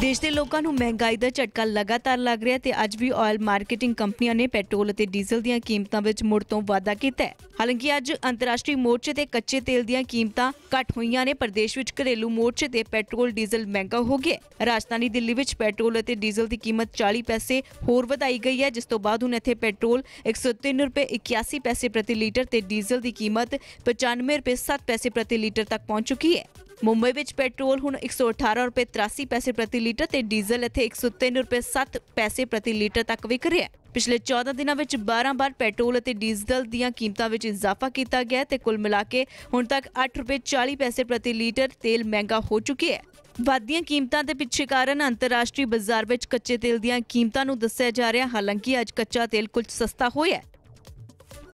ਦੇਸ਼ ਦੇ ਲੋਕਾਂ ਨੂੰ ਮਹਿੰਗਾਈ ਦਾ ਝਟਕਾ ਲਗਾਤਾਰ ਲੱਗ ਰਿਹਾ ਤੇ ਅੱਜ ਵੀ ਆਇਲ ਮਾਰਕੀਟਿੰਗ ਕੰਪਨੀਆਂ ਨੇ ਪੈਟਰੋਲ ਅਤੇ ਡੀਜ਼ਲ ਦੀਆਂ ਕੀਮਤਾਂ ਵਿੱਚ ਮੁੜ ਤੋਂ ਵਾਧਾ ਕੀਤਾ ਹੈ ਹਾਲਾਂਕਿ ਅੱਜ ਅੰਤਰਰਾਸ਼ਟਰੀ ਮੋਰਚੇ ਤੇ ਕੱਚੇ ਤੇਲ ਦੀਆਂ ਕੀਮਤਾਂ ਘਟ ਹੋਈਆਂ ਨੇ ਪ੍ਰਦੇਸ਼ ਵਿੱਚ ਘਰੇਲੂ ਮੋਰਚੇ ਤੇ ਪੈਟਰੋਲ ਡੀਜ਼ਲ ਮਹਿੰਗਾ ਹੋ ਗਿਆ ਰਾਜਧਾਨੀ ਦਿੱਲੀ ਵਿੱਚ ਪੈਟਰੋਲ ਅਤੇ ਡੀਜ਼ਲ ਦੀ ਕੀਮਤ 40 ਪੈਸੇ ਹੋਰ ਵਧਾਈ ਗਈ ਹੈ ਜਿਸ ਤੋਂ ਬਾਅਦ ਹੁਣ ਇੱਥੇ ਪੈਟਰੋਲ 103 ਰੁਪਏ 81 ਪੈਸੇ ਪ੍ਰਤੀ ਲੀਟਰ ਤੇ ਡੀਜ਼ਲ ਦੀ ਕੀਮਤ 95 ਰੁਪਏ 7 ਪੈਸੇ ਪ੍ਰਤੀ ਲੀਟਰ ਤੱਕ ਪਹੁੰਚ ਚੁੱਕੀ ਹੈ ਮੁੰਬਈ ਵਿੱਚ ਪੈਟਰੋਲ ਹੁਣ 118 ਰੁਪਏ 83 ਪੈਸੇ ਪ੍ਰਤੀ ਲੀਟਰ ਤੇ ਡੀਜ਼ਲ ਇੱਥੇ 103 ਰੁਪਏ 7 ਪੈਸੇ ਪ੍ਰਤੀ ਲੀਟਰ ਤੱਕ ਵਿਕ ਰਿਹਾ ਹੈ ਪਿਛਲੇ 14 ਦਿਨਾਂ ਵਿੱਚ 12 ਵਾਰ ਪੈਟਰੋਲ ਅਤੇ ਡੀਜ਼ਲ ਦੀਆਂ ਕੀਮਤਾਂ ਵਿੱਚ ਇਜ਼ਾਫਾ ਕੀਤਾ ਗਿਆ ਤੇ ਕੁੱਲ ਮਿਲਾ ਕੇ ਹੁਣ ਤੱਕ 8 ਰੁਪਏ 40 ਪੈਸੇ ਪ੍ਰਤੀ ਲੀਟਰ ਤੇਲ ਮਹਿੰਗਾ ਹੋ ਚੁੱਕਿਆ ਹੈ ਵਾਧੀਆਂ ਕੀਮਤਾਂ ਦੇ ਪਿੱਛੇ ਕਾਰਨ ਅੰਤਰਰਾਸ਼ਟਰੀ ਬਾਜ਼ਾਰ ਵਿੱਚ ਕੱਚੇ ਤੇਲ ਦੀਆਂ ਕੀਮਤਾਂ ਨੂੰ ਦੱਸਿਆ ਜਾ ਰਿਹਾ ਹਾਲਾਂਕਿ ਅੱਜ ਕੱਚਾ ਤੇਲ ਕੁਝ ਸਸਤਾ ਹੋਇਆ ਹੈ